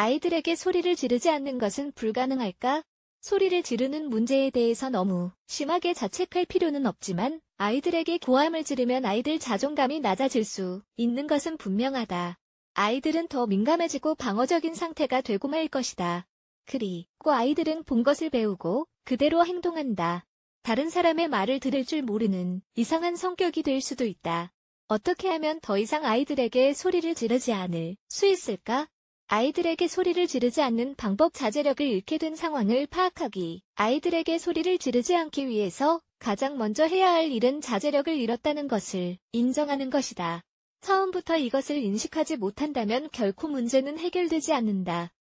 아이들에게 소리를 지르지 않는 것은 불가능할까? 소리를 지르는 문제에 대해서 너무 심하게 자책할 필요는 없지만 아이들에게 고함을 지르면 아이들 자존감이 낮아질 수 있는 것은 분명하다. 아이들은 더 민감해지고 방어적인 상태가 되고 말 것이다. 그리고 아이들은 본 것을 배우고 그대로 행동한다. 다른 사람의 말을 들을 줄 모르는 이상한 성격이 될 수도 있다. 어떻게 하면 더 이상 아이들에게 소리를 지르지 않을 수 있을까? 아이들에게 소리를 지르지 않는 방법 자제력을 잃게 된 상황을 파악하기. 아이들에게 소리를 지르지 않기 위해서 가장 먼저 해야 할 일은 자제력을 잃었다는 것을 인정하는 것이다. 처음부터 이것을 인식하지 못한다면 결코 문제는 해결되지 않는다.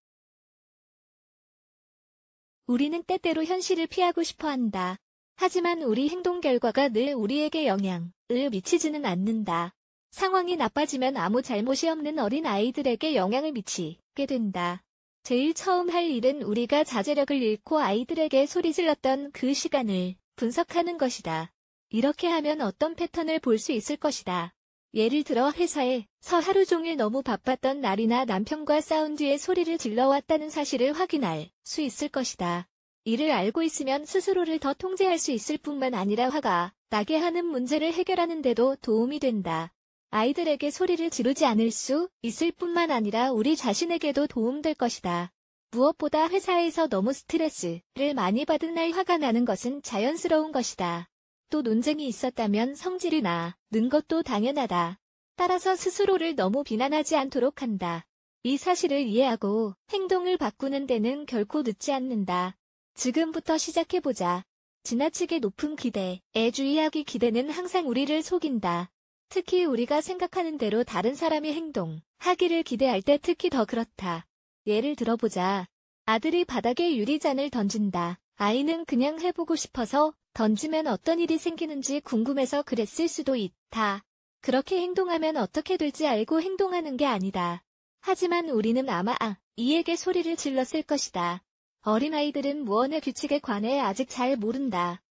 우리는 때때로 현실을 피하고 싶어 한다. 하지만 우리 행동 결과가 늘 우리에게 영향을 미치지는 않는다. 상황이 나빠지면 아무 잘못이 없는 어린 아이들에게 영향을 미치게 된다. 제일 처음 할 일은 우리가 자제력을 잃고 아이들에게 소리질렀던 그 시간을 분석하는 것이다. 이렇게 하면 어떤 패턴을 볼 수 있을 것이다. 예를 들어 회사에서 하루 종일 너무 바빴던 날이나 남편과 싸운 뒤에 소리를 질러왔다는 사실을 확인할 수 있을 것이다. 이를 알고 있으면 스스로를 더 통제할 수 있을 뿐만 아니라 화가 나게 하는 문제를 해결하는 데도 도움이 된다. 아이들에게 소리를 지르지 않을 수 있을 뿐만 아니라 우리 자신에게도 도움될 것이다. 무엇보다 회사에서 너무 스트레스를 많이 받은 날 화가 나는 것은 자연스러운 것이다. 또 논쟁이 있었다면 성질이 나는 것도 당연하다. 따라서 스스로를 너무 비난하지 않도록 한다. 이 사실을 이해하고 행동을 바꾸는 데는 결코 늦지 않는다. 지금부터 시작해보자. 지나치게 높은 기대에 주의하기 기대는 항상 우리를 속인다. 특히 우리가 생각하는 대로 다른 사람이 행동, 하기를 기대할 때 특히 더 그렇다. 예를 들어보자. 아들이 바닥에 유리잔을 던진다. 아이는 그냥 해보고 싶어서 던지면 어떤 일이 생기는지 궁금해서 그랬을 수도 있다. 그렇게 행동하면 어떻게 될지 알고 행동하는 게 아니다. 하지만 우리는 아마 아, 이에게 소리를 질렀을 것이다. 어린아이들은 무언의 규칙에 관해 아직 잘 모른다.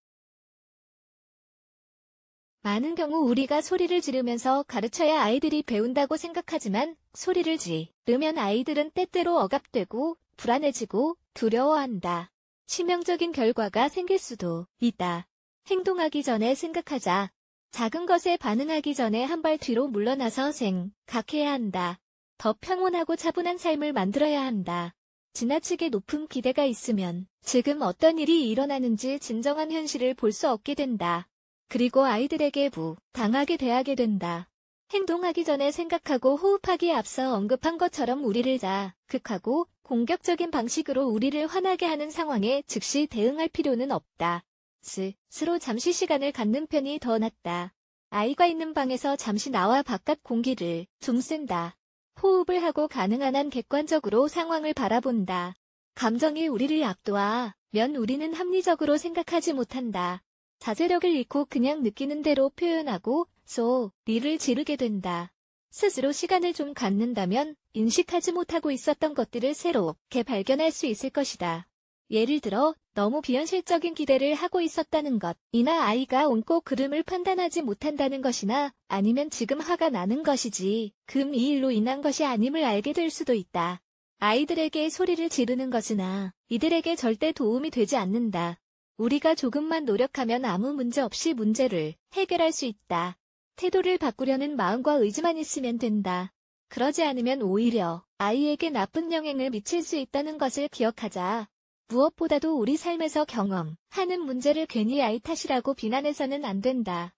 많은 경우 우리가 소리를 지르면서 가르쳐야 아이들이 배운다고 생각하지만 소리를 지르면 아이들은 때때로 억압되고 불안해지고 두려워한다. 치명적인 결과가 생길 수도 있다. 행동하기 전에 생각하자. 작은 것에 반응하기 전에 한 발 뒤로 물러나서 생각해야 한다. 더 평온하고 차분한 삶을 만들어야 한다. 지나치게 높은 기대가 있으면 지금 어떤 일이 일어나는지 진정한 현실을 볼 수 없게 된다. 그리고 아이들에게 무, 당하게 대하게 된다. 행동하기 전에 생각하고 호흡하기에 앞서 언급한 것처럼 우리를 자, 극하고 공격적인 방식으로 우리를 화나게 하는 상황에 즉시 대응할 필요는 없다. 스스로 잠시 시간을 갖는 편이 더 낫다. 아이가 있는 방에서 잠시 나와 바깥 공기를 좀 쓴다. 호흡을 하고 가능한 한 객관적으로 상황을 바라본다. 감정이 우리를 압도하면 우리는 합리적으로 생각하지 못한다. 자제력을 잃고 그냥 느끼는 대로 표현하고 소, 리를 지르게 된다. 스스로 시간을 좀 갖는다면 인식하지 못하고 있었던 것들을 새롭게 발견할 수 있을 것이다. 예를 들어 너무 비현실적인 기대를 하고 있었다는 것, 이나 아이가 옳고 그름을 판단하지 못한다는 것이나 아니면 지금 화가 나는 것이지 금 이 일로 인한 것이 아님을 알게 될 수도 있다. 아이들에게 소리를 지르는 것이나 이들에게 절대 도움이 되지 않는다. 우리가 조금만 노력하면 아무 문제 없이 문제를 해결할 수 있다. 태도를 바꾸려는 마음과 의지만 있으면 된다. 그러지 않으면 오히려 아이에게 나쁜 영향을 미칠 수 있다는 것을 기억하자. 무엇보다도 우리 삶에서 경험하는 문제를 괜히 아이 탓이라고 비난해서는 안 된다.